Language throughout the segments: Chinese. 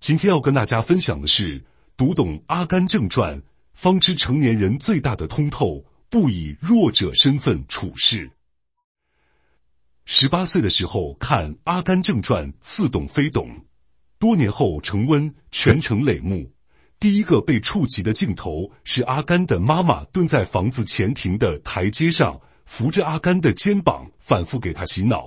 今天要跟大家分享的是，读懂《阿甘正传》，方知成年人最大的通透，不以弱者身份处事。十八岁的时候看《阿甘正传》，似懂非懂；多年后重温，全程泪目。第一个被触及的镜头是阿甘的妈妈蹲在房子前庭的台阶上，扶着阿甘的肩膀，反复给他洗脑：“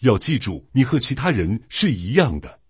要记住，你和其他人是一样的。”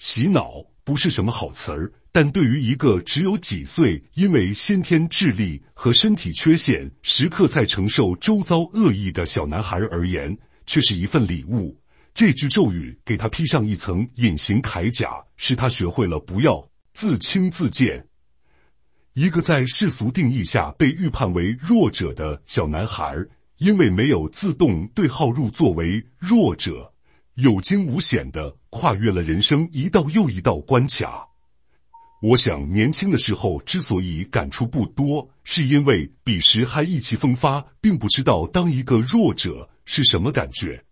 洗脑不是什么好词儿，但对于一个只有几岁、因为先天智力和身体缺陷，时刻在承受周遭恶意的小男孩而言，却是一份礼物。这句咒语给他披上一层隐形铠甲，使他学会了不要自轻自贱。一个在世俗定义下被预判为弱者的小男孩，因为没有自动对号入座为弱者。有惊无险的跨越了人生一道又一道关卡。我想年轻的时候之所以感触不多，是因为彼时还意气风发，并不知道当一个弱者是什么感觉。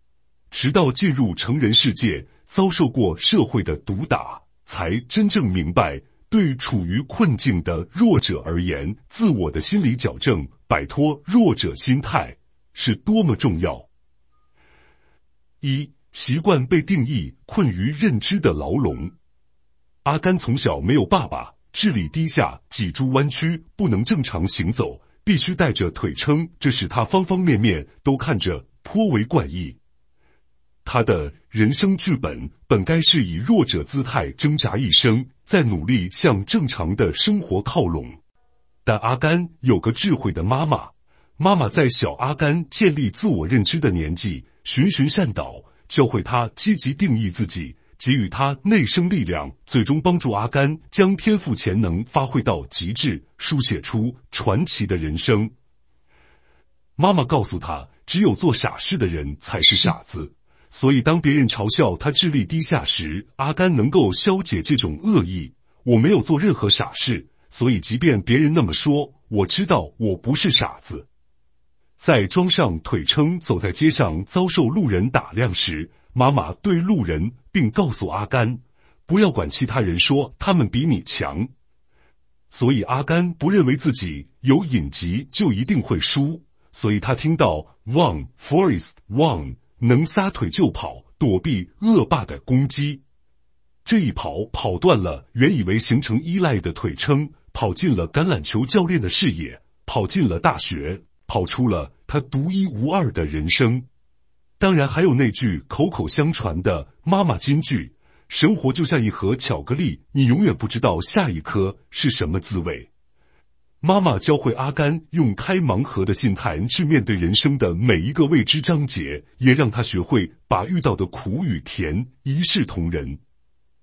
直到进入成人世界，遭受过社会的毒打，才真正明白，对处于困境的弱者而言，自我的心理矫正、摆脱弱者心态是多么重要。一。习惯被定义困于认知的牢笼。阿甘从小没有爸爸，智力低下，脊柱弯曲，不能正常行走，必须带着腿撑，这使他方方面面都看着颇为怪异。他的人生剧本本该是以弱者姿态挣扎一生，再努力向正常的生活靠拢。但阿甘有个智慧的妈妈，妈妈在小阿甘建立自我认知的年纪，循循善导。教会他积极定义自己，给予他内生力量，最终帮助阿甘将天赋潜能发挥到极致，书写出传奇的人生。妈妈告诉他，只有做傻事的人才是傻子，所以当别人嘲笑他智力低下时，阿甘能够消解这种恶意。我没有做任何傻事，所以即便别人那么说，我知道我不是傻子。在装上腿撑，走在街上遭受路人打量时，妈妈对路人，并告诉阿甘不要管其他人说他们比你强。所以阿甘不认为自己有隐疾就一定会输，所以他听到 one forest one 能撒腿就跑，躲避恶霸的攻击。这一跑跑断了原以为形成依赖的腿撑，跑进了橄榄球教练的视野，跑进了大学。跑出了他独一无二的人生，当然还有那句口口相传的妈妈金句：“生活就像一盒巧克力，你永远不知道下一颗是什么滋味。”妈妈教会阿甘用开盲盒的心态去面对人生的每一个未知章节，也让他学会把遇到的苦与甜一视同仁。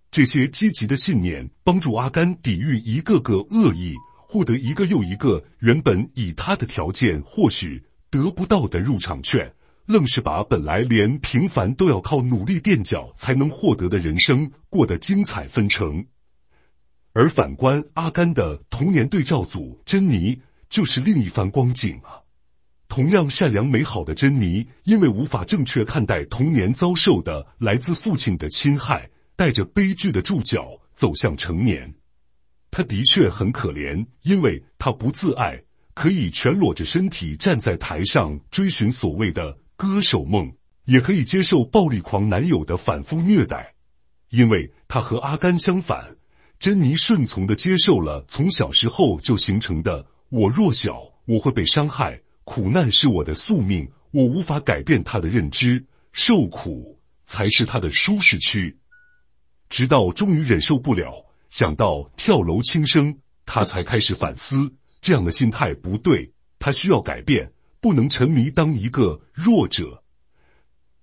这些积极的信念帮助阿甘抵御一个个恶意。获得一个又一个原本以他的条件或许得不到的入场券，愣是把本来连平凡都要靠努力垫脚才能获得的人生过得精彩纷呈。而反观阿甘的童年对照组珍妮，就是另一番光景啊。同样善良美好的珍妮，因为无法正确看待童年遭受的来自父亲的侵害，带着悲剧的注脚走向成年。她的确很可怜，因为她不自爱，可以全裸着身体站在台上追寻所谓的歌手梦，也可以接受暴力狂男友的反复虐待。因为她和阿甘相反，珍妮顺从地接受了从小时候就形成的“我弱小，我会被伤害，苦难是我的宿命，我无法改变”。他的认知，受苦才是他的舒适区，直到终于忍受不了。想到跳楼轻生，他才开始反思，这样的心态不对，他需要改变，不能沉迷当一个弱者，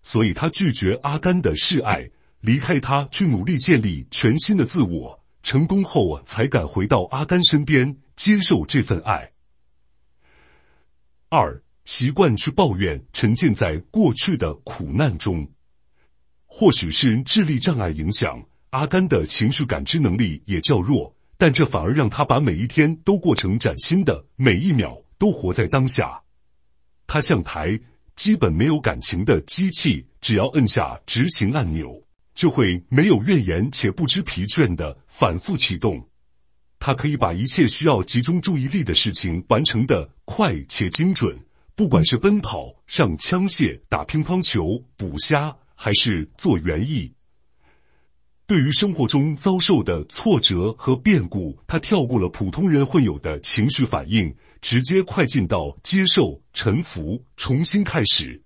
所以他拒绝阿甘的示爱，离开他去努力建立全新的自我，成功后才敢回到阿甘身边接受这份爱。二、习惯去抱怨，沉浸在过去的苦难中，或许是智力障碍影响。阿甘的情绪感知能力也较弱，但这反而让他把每一天都过成崭新的，每一秒都活在当下。他像台基本没有感情的机器，只要按下执行按钮，就会没有怨言且不知疲倦地反复启动。他可以把一切需要集中注意力的事情完成得快且精准，不管是奔跑、上枪械、打乒乓球、捕虾，还是做园艺。对于生活中遭受的挫折和变故，他跳过了普通人会有的情绪反应，直接快进到接受、臣服、重新开始。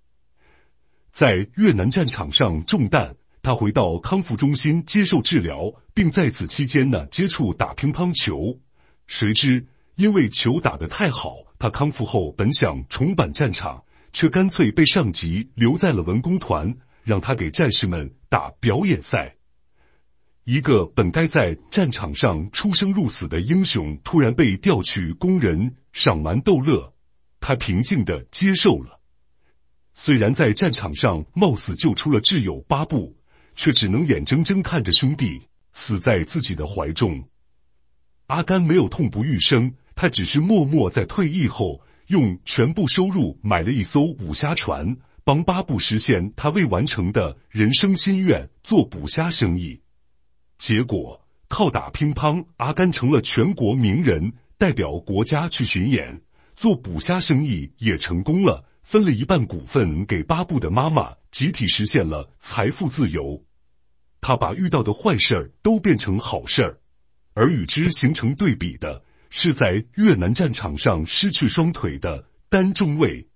在越南战场上中弹，他回到康复中心接受治疗，并在此期间呢接触打乒乓球。谁知因为球打得太好，他康复后本想重返战场，却干脆被上级留在了文工团，让他给战士们打表演赛。一个本该在战场上出生入死的英雄，突然被调去工人赏玩逗乐。他平静的接受了。虽然在战场上冒死救出了挚友巴布，却只能眼睁睁看着兄弟死在自己的怀中。阿甘没有痛不欲生，他只是默默在退役后用全部收入买了一艘捕虾船，帮巴布实现他未完成的人生心愿，做捕虾生意。结果靠打乒乓，阿甘成了全国名人，代表国家去巡演；做捕虾生意也成功了，分了一半股份给巴布的妈妈，集体实现了财富自由。他把遇到的坏事儿都变成好事儿，而与之形成对比的是，在越南战场上失去双腿的丹中尉。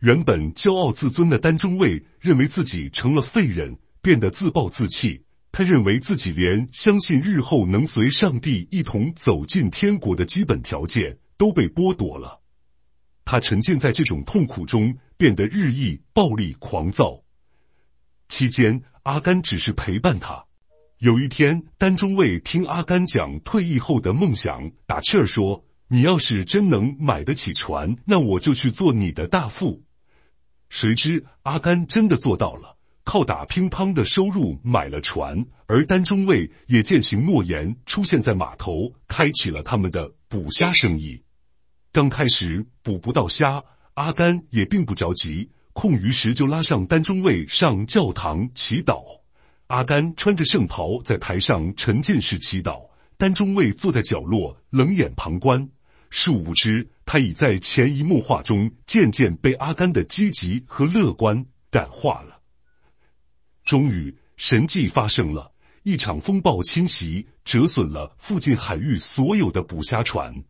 原本骄傲自尊的丹中尉认为自己成了废人，变得自暴自弃。他认为自己连相信日后能随上帝一同走进天国的基本条件都被剥夺了。他沉浸在这种痛苦中，变得日益暴力狂躁。期间，阿甘只是陪伴他。有一天，丹中尉听阿甘讲退役后的梦想，打趣说：“你要是真能买得起船，那我就去做你的大副。”谁知阿甘真的做到了。靠打乒乓的收入买了船，而丹中尉也践行诺言，出现在码头，开启了他们的捕虾生意。刚开始捕不到虾，阿甘也并不着急，空余时就拉上丹中尉上教堂祈祷。阿甘穿着圣袍在台上沉浸式祈祷，丹中尉坐在角落冷眼旁观。殊不知，他已在潜移默化中渐渐被阿甘的积极和乐观感化了。终于，神迹发生了，一场风暴侵袭，折损了附近海域所有的捕虾船。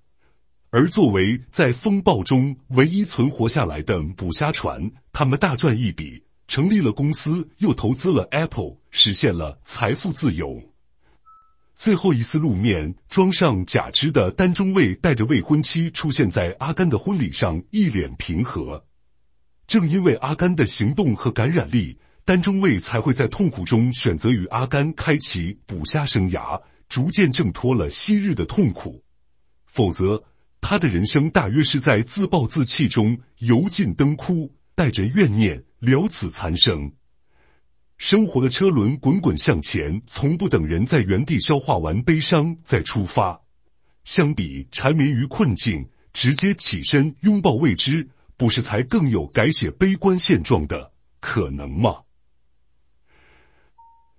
而作为在风暴中唯一存活下来的捕虾船，他们大赚一笔，成立了公司，又投资了 Apple，实现了财富自由。最后一次露面，装上假肢的丹中尉带着未婚妻出现在阿甘的婚礼上，一脸平和。正因为阿甘的行动和感染力。丹中尉才会在痛苦中选择与阿甘开启捕虾生涯，逐渐挣脱了昔日的痛苦。否则，他的人生大约是在自暴自弃中油尽灯枯，带着怨念了此残生。生活的车轮滚滚向前，从不等人在原地消化完悲伤再出发。相比缠绵于困境，直接起身拥抱未知，不是才更有改写悲观现状的可能吗？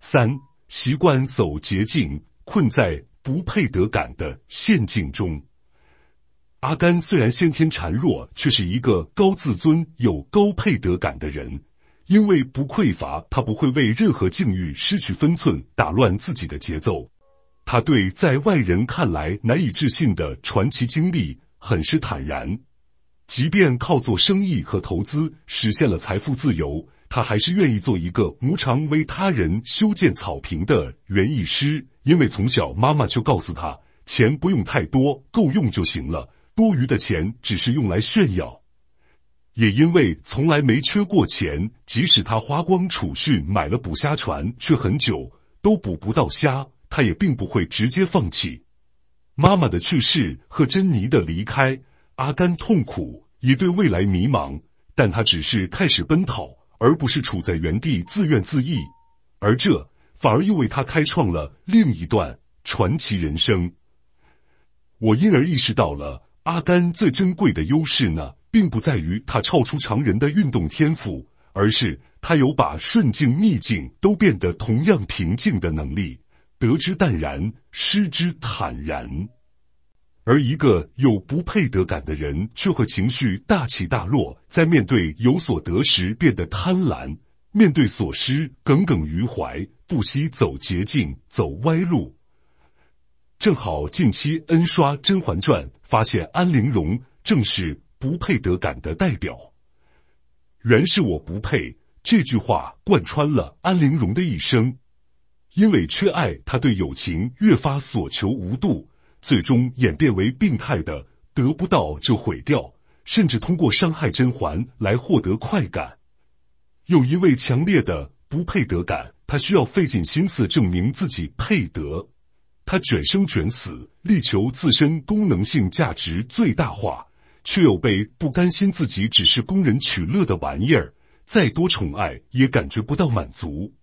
三习惯走捷径，困在不配得感的陷阱中。阿甘虽然先天孱弱，却是一个高自尊、有高配得感的人。因为不匮乏，他不会为任何境遇失去分寸，打乱自己的节奏。他对在外人看来难以置信的传奇经历很是坦然，即便靠做生意和投资实现了财富自由。他还是愿意做一个无偿为他人修建草坪的园艺师，因为从小妈妈就告诉他，钱不用太多，够用就行了，多余的钱只是用来炫耀。也因为从来没缺过钱，即使他花光储蓄买了捕虾船，却很久都捕不到虾，他也并不会直接放弃。妈妈的去世和珍妮的离开，阿甘痛苦，也对未来迷茫，但他只是开始奔跑。而不是处在原地自怨自艾，而这反而又为他开创了另一段传奇人生。我因而意识到了，阿甘最珍贵的优势呢，并不在于他超出常人的运动天赋，而是他有把顺境逆境都变得同样平静的能力，得之淡然，失之坦然。而一个有不配得感的人，却会情绪大起大落，在面对有所得时变得贪婪，面对所失耿耿于怀，不惜走捷径、走歪路。正好近期恩刷《甄嬛传》，发现安陵容正是不配得感的代表。原是我不配，这句话贯穿了安陵容的一生。因为缺爱，她对友情越发所求无度。最终演变为病态的，得不到就毁掉，甚至通过伤害甄嬛来获得快感。又因为强烈的不配得感，他需要费尽心思证明自己配得。他卷生卷死，力求自身功能性价值最大化，却又被不甘心自己只是供人取乐的玩意儿，再多宠爱也感觉不到满足，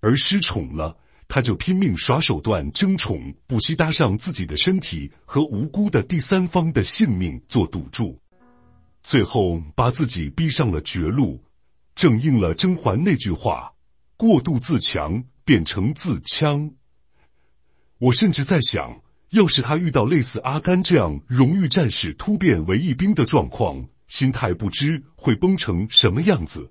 而失宠了。他就拼命耍手段争宠，不惜搭上自己的身体和无辜的第三方的性命做赌注，最后把自己逼上了绝路，正应了甄嬛那句话：过度自强变成自戕。我甚至在想，要是他遇到类似阿甘这样荣誉战士突变为一兵的状况，心态不知会崩成什么样子。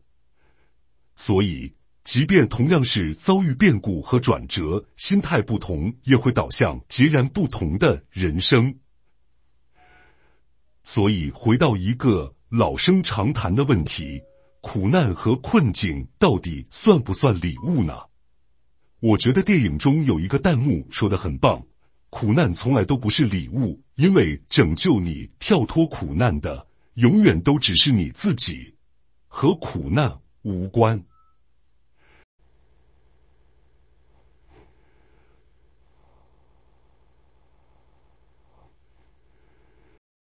所以。即便同样是遭遇变故和转折，心态不同，也会导向截然不同的人生。所以，回到一个老生常谈的问题：苦难和困境到底算不算礼物呢？我觉得电影中有一个弹幕说的很棒：“苦难从来都不是礼物，因为拯救你、跳脱苦难的，永远都只是你自己，和苦难无关。”